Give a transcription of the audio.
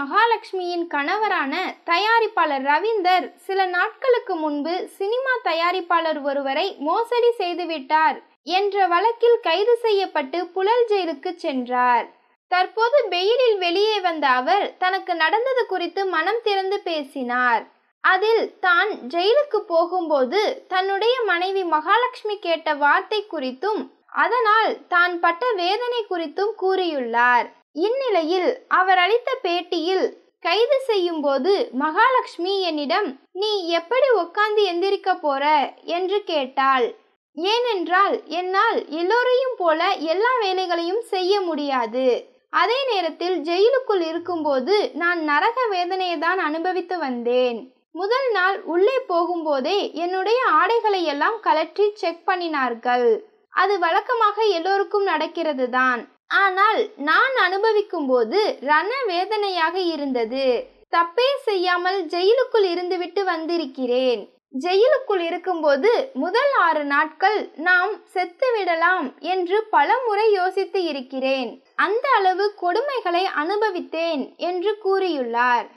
மகாலட்சுமியின் கணவரான தயாரிப்பாளர் ரவீந்தர் சில நாட்களுக்கு முன்பு சினிமா தயாரிப்பாளர் ஒருவரை மோசடி செய்துவிட்டார் என்ற வழக்கில் கைது செய்யப்பட்டு புழல் ஜெயிலுக்கு சென்றார் தற்போது பெயிலில் வெளியே வந்த அவர் தனக்கு நடந்தது குறித்து மனம் திறந்து பேசினார் அதில் தான் ஜெயிலுக்கு போகும்போது தன்னுடைய மனைவி மகாலட்சுமி கேட்ட வார்த்தை குறித்தும் அதனால் தான் பட்ட வேதனை குறித்தும் கூறியுள்ளார் இந்நிலையில் அவர் அளித்த பேட்டியில் கைது செய்யும் போது மகாலட்சுமி என்னிடம் நீ எப்படி உட்கார்ந்து எந்திரிக்க போற என்று கேட்டாள் ஏனென்றால் என்னால் எல்லோரையும் போல எல்லா வேலைகளையும் செய்ய முடியாது அதே நேரத்தில் ஜெயிலுக்குள் இருக்கும்போது நான் நரக வேதனையை தான் அனுபவித்து வந்தேன் முதல் நாள் உள்ளே போகும்போதே என்னுடைய ஆடைகளை எல்லாம் கலற்றி செக் பண்ணினார்கள் அது வழக்கமாக எல்லோருக்கும் நடக்கிறது தான் ஆனால் நான் அனுபவிக்கும் போது ரண வேதனையாக இருந்தது தப்பே செய்யாமல் ஜெயிலுக்குள் இருந்துவிட்டு வந்திருக்கிறேன் ஜெயிலுக்குள் இருக்கும்போது முதல் ஆறு நாட்கள் நாம் செத்து விடலாம் என்று பல முறை யோசித்து இருக்கிறேன் அந்த அளவு கொடுமைகளை அனுபவித்தேன் என்று கூறியுள்ளார்